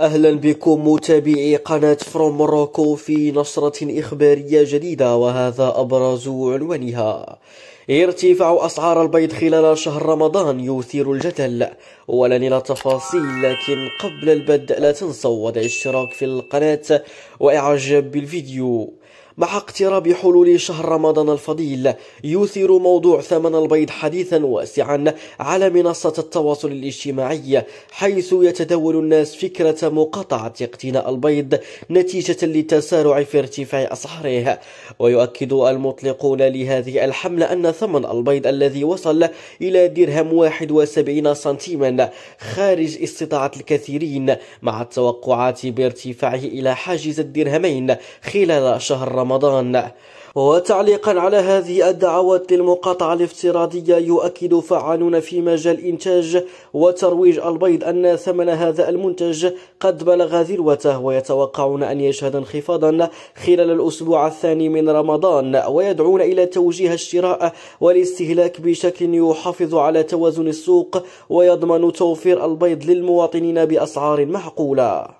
أهلا بكم متابعي قناة فروم موروكو في نشرة إخبارية جديدة وهذا أبرز عنوانها ارتفاع أسعار البيض خلال شهر رمضان يثير الجدل ولن إلى تفاصيل لكن قبل البدء لا تنسوا وضع الاشتراك في القناة وإعجاب بالفيديو مع اقتراب حلول شهر رمضان الفضيل يثير موضوع ثمن البيض حديثا واسعا على منصة التواصل الاجتماعي حيث يتداول الناس فكرة مقاطعة اقتناء البيض نتيجة للتسارع في ارتفاع أسعاره ويؤكد المطلقون لهذه الحملة أن ثمن البيض الذي وصل إلى درهم 71 سنتيما خارج استطاعة الكثيرين مع التوقعات بارتفاعه إلى حاجز الدرهمين خلال شهر رمضان رمضان وتعليقا على هذه الدعوات للمقاطعة الافتراضية يؤكد فعالون في مجال إنتاج وترويج البيض أن ثمن هذا المنتج قد بلغ ذروته ويتوقعون أن يشهد انخفاضا خلال الأسبوع الثاني من رمضان ويدعون إلى توجيه الشراء والاستهلاك بشكل يحافظ على توازن السوق ويضمن توفير البيض للمواطنين بأسعار معقولة